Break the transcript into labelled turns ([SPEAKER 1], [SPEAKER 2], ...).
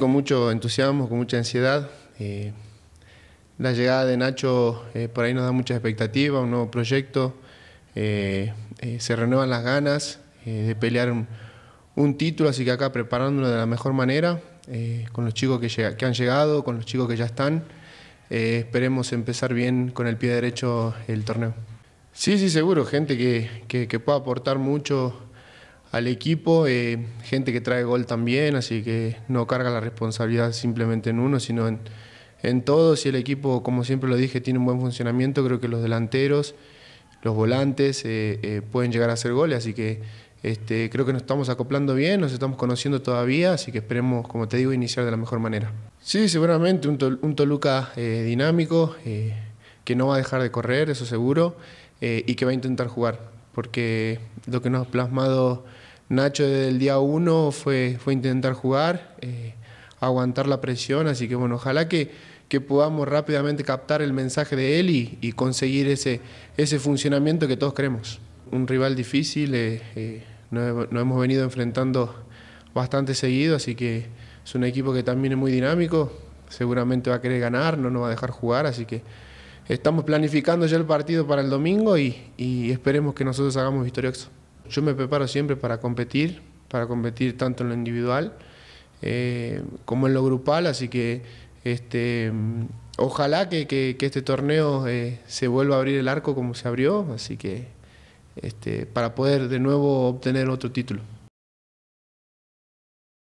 [SPEAKER 1] Con mucho entusiasmo, con mucha ansiedad. Eh, la llegada de Nacho eh, por ahí nos da muchas expectativas, un nuevo proyecto. Eh, se renuevan las ganas de pelear un, título, así que acá preparándolo de la mejor manera, con los chicos que, han llegado, con los chicos que ya están. esperemos empezar bien con el pie derecho el torneo. Sí, sí, seguro, gente que, que, que pueda aportar mucho al equipo, eh, gente que trae gol también, así que no carga la responsabilidad simplemente en uno, sino en, todos. Y el equipo, como siempre lo dije, tiene un buen funcionamiento. Creo que los delanteros, los volantes eh, eh, pueden llegar a hacer goles, así que este, creo que nos estamos acoplando bien, nos estamos conociendo todavía, así que esperemos, como te digo, iniciar de la mejor manera. Sí, seguramente un, un Toluca dinámico, que no va a dejar de correr, eso seguro, y que va a intentar jugar porque lo que nos ha plasmado Nacho desde el día uno fue, fue intentar jugar, eh, aguantar la presión, así que bueno, ojalá que, que podamos rápidamente captar el mensaje de él y, conseguir ese, ese funcionamiento que todos queremos. Un rival difícil, eh, eh nos, hemos venido enfrentando bastante seguido, así que es un equipo que también es muy dinámico, seguramente va a querer ganar, no nos va a dejar jugar, así que estamos planificando ya el partido para el domingo y, esperemos que nosotros hagamos victorioso. Yo me preparo siempre para competir, para competir tanto en lo individual eh, como en lo grupal, así que este, ojalá que, este torneo eh, se vuelva a abrir el arco como se abrió, así que este, para poder de nuevo obtener otro título.